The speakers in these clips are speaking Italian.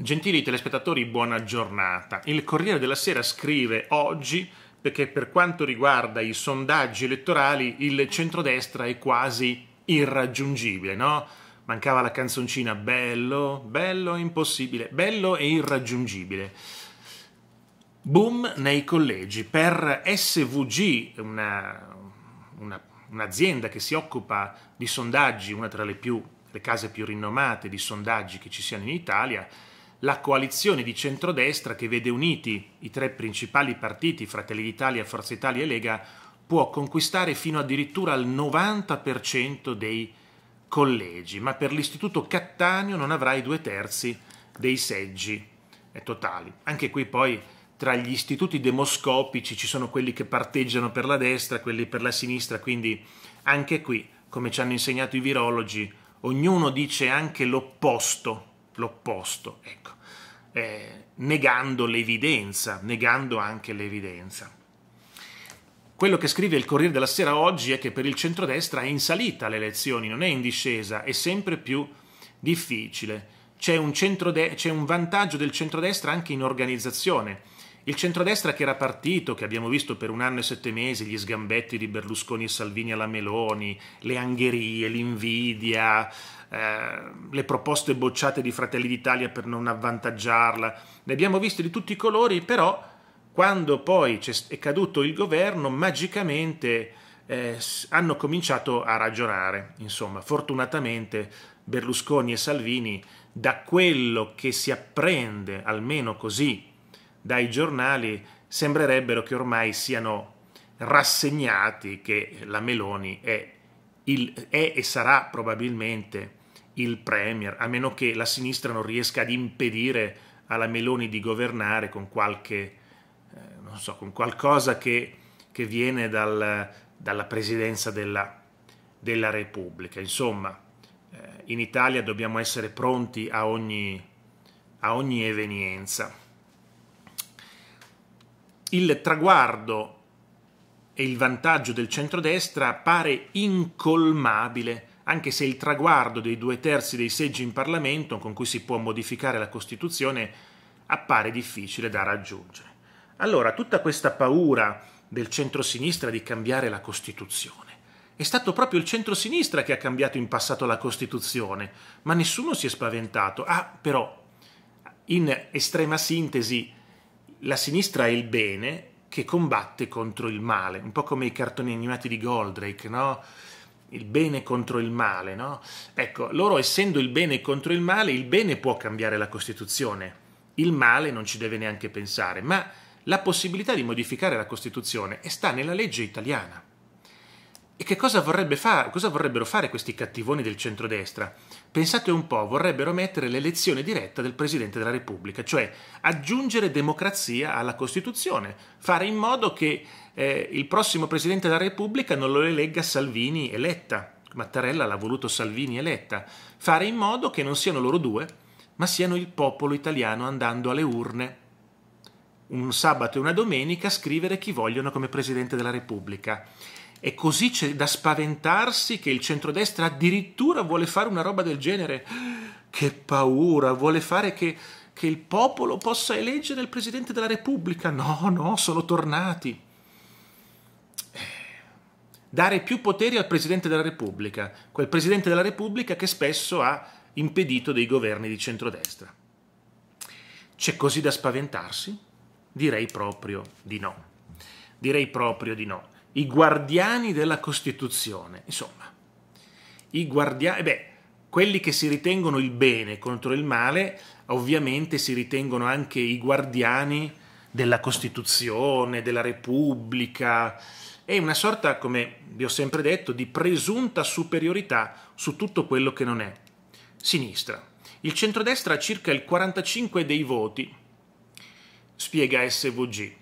Gentili telespettatori, buona giornata. Il Corriere della Sera scrive oggi perché per quanto riguarda i sondaggi elettorali il centrodestra è quasi irraggiungibile, no? Mancava la canzoncina bello, bello e impossibile, bello e irraggiungibile. Boom nei collegi. Per SVG, una, una, un'azienda che si occupa di sondaggi, una tra le, più, le case più rinomate di sondaggi che ci siano in Italia, la coalizione di centrodestra che vede uniti i tre principali partiti, Fratelli d'Italia, Forza Italia e Lega, può conquistare fino addirittura al 90% dei collegi, ma per l'Istituto Cattaneo non avrà i due terzi dei seggi eh, totali. Anche qui poi tra gli istituti demoscopici ci sono quelli che parteggiano per la destra, quelli per la sinistra, quindi anche qui, come ci hanno insegnato i virologi, ognuno dice anche l'opposto l'opposto, ecco, eh, negando l'evidenza, negando anche l'evidenza. Quello che scrive il Corriere della Sera oggi è che per il centrodestra è in salita le elezioni, non è in discesa, è sempre più difficile. C'è un, c'è un vantaggio del centrodestra anche in organizzazione il centrodestra che era partito, che abbiamo visto per un anno e sette mesi, gli sgambetti di Berlusconi e Salvini alla Meloni, le angherie, l'invidia, eh, le proposte bocciate di Fratelli d'Italia per non avvantaggiarla, ne abbiamo viste di tutti i colori, però quando poi è caduto il governo, magicamente eh, hanno cominciato a ragionare. Insomma, fortunatamente Berlusconi e Salvini, da quello che si apprende, almeno così dai giornali sembrerebbero che ormai siano rassegnati che la Meloni è, il, è e sarà probabilmente il premier, a meno che la sinistra non riesca ad impedire alla Meloni di governare con qualche, eh, non so, con qualcosa che, che viene dal, dalla presidenza della, della Repubblica. Insomma, eh, in Italia dobbiamo essere pronti a ogni, a ogni evenienza il traguardo e il vantaggio del centrodestra pare incolmabile, anche se il traguardo dei due terzi dei seggi in Parlamento con cui si può modificare la Costituzione appare difficile da raggiungere. Allora, tutta questa paura del centrosinistra di cambiare la Costituzione. È stato proprio il centrosinistra che ha cambiato in passato la Costituzione, ma nessuno si è spaventato. Ah, però, in estrema sintesi, la sinistra è il bene che combatte contro il male, un po' come i cartoni animati di Goldrake, no? Il bene contro il male, no? Ecco, loro essendo il bene contro il male, il bene può cambiare la Costituzione, il male non ci deve neanche pensare, ma la possibilità di modificare la Costituzione sta nella legge italiana. E che cosa, vorrebbe far, cosa vorrebbero fare questi cattivoni del centrodestra? Pensate un po', vorrebbero mettere l'elezione diretta del Presidente della Repubblica, cioè aggiungere democrazia alla Costituzione, fare in modo che eh, il prossimo Presidente della Repubblica non lo elegga Salvini eletta, Mattarella l'ha voluto Salvini eletta, fare in modo che non siano loro due, ma siano il popolo italiano andando alle urne un sabato e una domenica a scrivere chi vogliono come Presidente della Repubblica e così c'è da spaventarsi che il centrodestra addirittura vuole fare una roba del genere. Che paura, vuole fare che, che il popolo possa eleggere il Presidente della Repubblica. No, no, sono tornati. Eh, dare più poteri al Presidente della Repubblica, quel Presidente della Repubblica che spesso ha impedito dei governi di centrodestra. C'è così da spaventarsi? Direi proprio di no. Direi proprio di no i guardiani della Costituzione, insomma, i guardiani, eh beh, quelli che si ritengono il bene contro il male, ovviamente si ritengono anche i guardiani della Costituzione, della Repubblica, è una sorta, come vi ho sempre detto, di presunta superiorità su tutto quello che non è. Sinistra. Il centrodestra ha circa il 45 dei voti, spiega SVG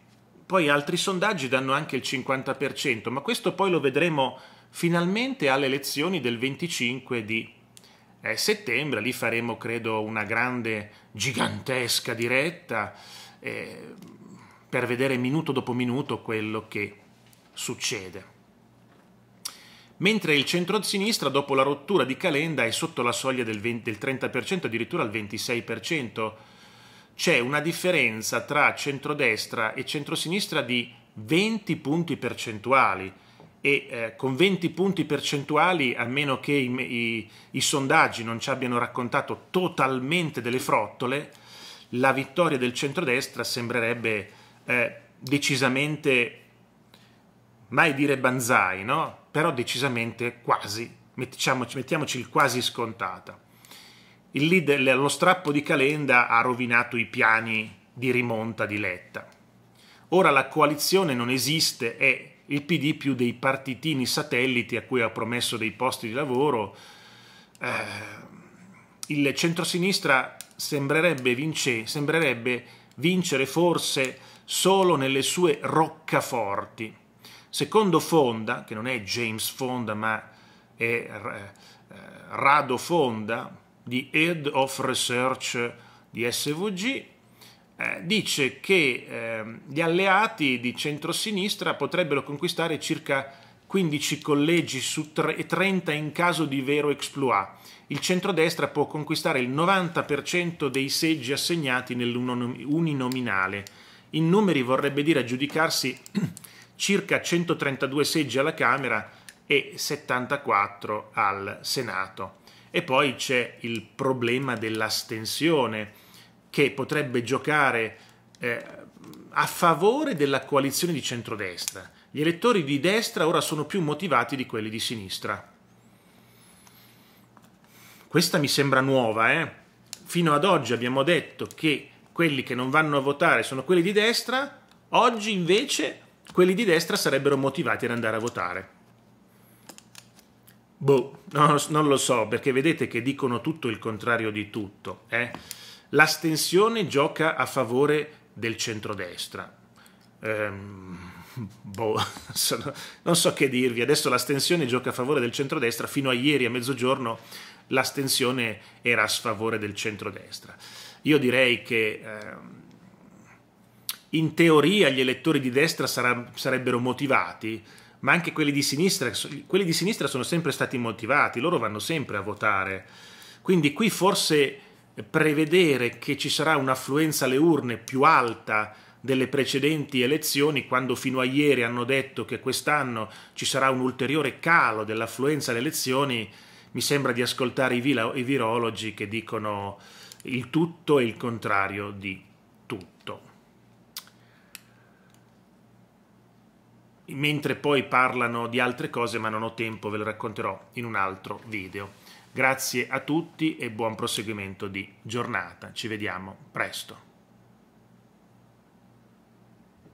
poi altri sondaggi danno anche il 50%, ma questo poi lo vedremo finalmente alle elezioni del 25 di eh, settembre, lì faremo credo una grande, gigantesca diretta eh, per vedere minuto dopo minuto quello che succede. Mentre il centro-sinistra, dopo la rottura di Calenda, è sotto la soglia del, 20, del 30%, addirittura al 26%, c'è una differenza tra centrodestra e centrosinistra di 20 punti percentuali e eh, con 20 punti percentuali, a meno che i, i, i sondaggi non ci abbiano raccontato totalmente delle frottole, la vittoria del centrodestra sembrerebbe eh, decisamente, mai dire banzai, no? però decisamente quasi, mettiamoci, mettiamoci il quasi scontata il leader, lo strappo di Calenda ha rovinato i piani di rimonta di Letta. Ora la coalizione non esiste, è il PD più dei partitini satelliti a cui ha promesso dei posti di lavoro. Eh, il centrosinistra sembrerebbe, vince, sembrerebbe vincere forse solo nelle sue roccaforti. Secondo Fonda, che non è James Fonda ma è eh, Rado Fonda, di Head of Research di SVG, eh, dice che ehm, gli alleati di centrosinistra potrebbero conquistare circa 15 collegi su 30 in caso di vero exploit. Il centrodestra può conquistare il 90% dei seggi assegnati nell'uninominale. In numeri vorrebbe dire aggiudicarsi circa 132 seggi alla Camera e 74 al Senato. E poi c'è il problema dell'astensione che potrebbe giocare eh, a favore della coalizione di centrodestra. Gli elettori di destra ora sono più motivati di quelli di sinistra. Questa mi sembra nuova, eh? Fino ad oggi abbiamo detto che quelli che non vanno a votare sono quelli di destra, oggi invece quelli di destra sarebbero motivati ad andare a votare. Boh, no, non lo so, perché vedete che dicono tutto il contrario di tutto. Eh? L'astensione gioca a favore del centrodestra. Ehm, boh, non so che dirvi. Adesso l'astensione gioca a favore del centrodestra. Fino a ieri a mezzogiorno l'astensione era a sfavore del centrodestra. Io direi che... Ehm, in teoria gli elettori di destra sarebbero motivati ma anche quelli di sinistra, quelli di sinistra sono sempre stati motivati, loro vanno sempre a votare. Quindi qui forse prevedere che ci sarà un'affluenza alle urne più alta delle precedenti elezioni, quando fino a ieri hanno detto che quest'anno ci sarà un ulteriore calo dell'affluenza alle elezioni, mi sembra di ascoltare i, i virologi che dicono il tutto e il contrario di tutto. mentre poi parlano di altre cose, ma non ho tempo, ve le racconterò in un altro video. Grazie a tutti e buon proseguimento di giornata. Ci vediamo presto.